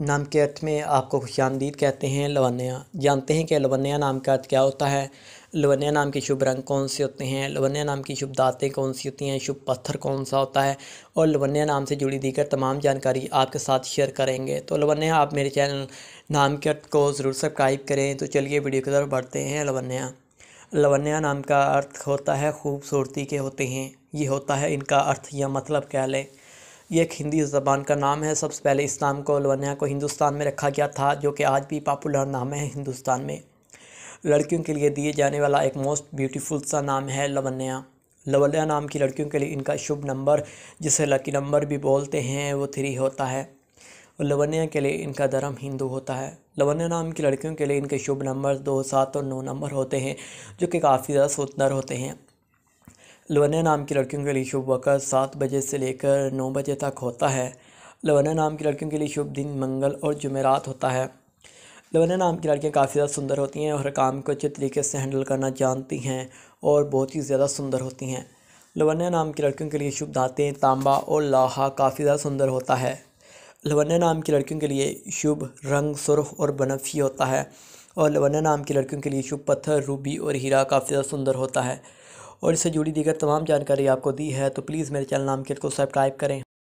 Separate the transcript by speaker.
Speaker 1: नाम के अर्थ में आपको खुश कहते हैं लवन्या जानते हैं कि लवन्या नाम का अर्थ क्या होता है लवन्या नाम के शुभ रंग कौन से होते हैं लवन्या नाम की शुभ दातें कौन सी होती हैं शुभ पत्थर कौन सा होता है और लवन्या नाम से जुड़ी दीगर तमाम जानकारी आपके साथ शेयर करेंगे तो लवन्या आप मेरे चैनल नाम के अर्थ को ज़रूर सब्सक्राइब करें तो चलिए वीडियो की तरफ बढ़ते हैं लवन्या लवन्या नाम का अर्थ होता है खूबसूरती के होते हैं ये होता है इनका अर्थ या मतलब क्या लें ये एक हिंदी ज़बान का नाम है सबसे पहले इस नाम को अलवनिया को हिंदुस्तान में रखा गया था जो कि आज भी पॉपुलर नाम है हिंदुस्तान में लड़कियों के लिए दिए जाने वाला एक मोस्ट ब्यूटीफुल सा नाम है लवन्या लवन्या नाम की लड़कियों के लिए इनका शुभ नंबर जिसे लकी नंबर भी बोलते हैं वो थ्री होता है और लवन्या के लिए इनका धर्म हिंदू होता है लवन्या नाम की लड़कियों के लिए इनके शुभ नंबर दो सात और नौ नंबर होते हैं जो कि काफ़ी ज़्यादा सुंदर होते हैं लवना नाम की लड़कियों के लिए शुभ वक़्त सात बजे से लेकर नौ बजे तक होता है लवना नाम की लड़कियों के लिए शुभ दिन मंगल और जुमेरात होता है लवना नाम की लड़कियाँ काफ़ी ज़्यादा सुंदर होती हैं और हर काम को अच्छे तरीके से हैंडल करना जानती हैं और बहुत ही ज़्यादा सुंदर होती हैं लवन्या नाम की लड़कियों के लिए शुभ धातें तांबा और लाहा काफ़ी ज़्यादा सुंदर होता है लवन्या नाम की लड़कियों के लिए शुभ रंग सुरख और बनफी होता है और लवन्या नाम की लड़कियों के लिए शुभ पत्थर रूबी और हीरा काफ़ी ज़्यादा सुंदर होता है और इससे जुड़ी दीगर तमाम जानकारी आपको दी है तो प्लीज़ मेरे चैनल नाम किट को सब्सक्राइब करें